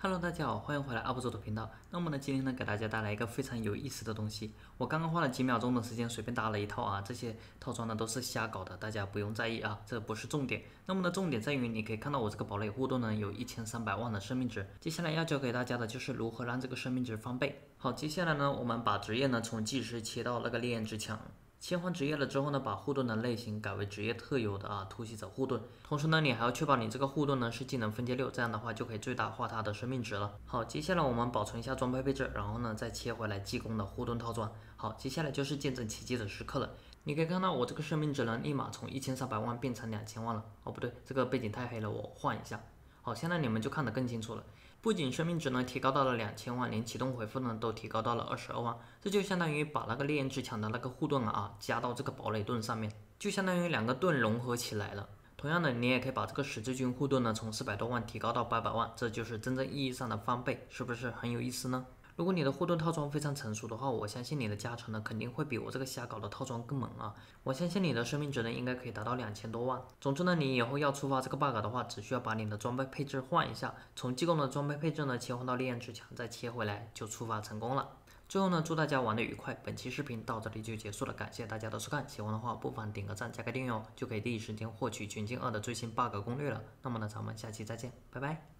Hello，大家好，欢迎回来 UP 主的频道。那么呢，今天呢，给大家带来一个非常有意思的东西。我刚刚花了几秒钟的时间，随便搭了一套啊，这些套装呢都是瞎搞的，大家不用在意啊，这不是重点。那么呢，重点在于你可以看到我这个堡垒护盾呢，有一千三百万的生命值。接下来要教给大家的就是如何让这个生命值翻倍。好，接下来呢，我们把职业呢从技师切到那个烈焰之枪。切换职业了之后呢，把护盾的类型改为职业特有的啊，突袭者护盾。同时呢，你还要确保你这个护盾呢是技能分解六，这样的话就可以最大化它的生命值了。好，接下来我们保存一下装备配置，然后呢再切回来济公的护盾套装。好，接下来就是见证奇迹的时刻了。你可以看到我这个生命值呢，立马从一千三百万变成两千万了。哦，不对，这个背景太黑了，我换一下。好，现在你们就看得更清楚了。不仅生命值呢提高到了两千万，连启动回复呢都提高到了二十二万，这就相当于把那个烈焰之墙的那个护盾啊，加到这个堡垒盾上面，就相当于两个盾融合起来了。同样的，你也可以把这个十字军护盾呢从四百多万提高到八百万，这就是真正意义上的翻倍，是不是很有意思呢？如果你的护盾套装非常成熟的话，我相信你的加成呢肯定会比我这个瞎搞的套装更猛啊！我相信你的生命值呢应该可以达到两千多万。总之呢，你以后要触发这个 bug 的话，只需要把你的装备配置换一下，从机工的装备配置呢切换到烈焰之墙，再切回来就触发成功了。最后呢，祝大家玩的愉快！本期视频到这里就结束了，感谢大家的收看。喜欢的话不妨点个赞，加个订阅哦，就可以第一时间获取《群星二》的最新 bug 攻略了。那么呢，咱们下期再见，拜拜！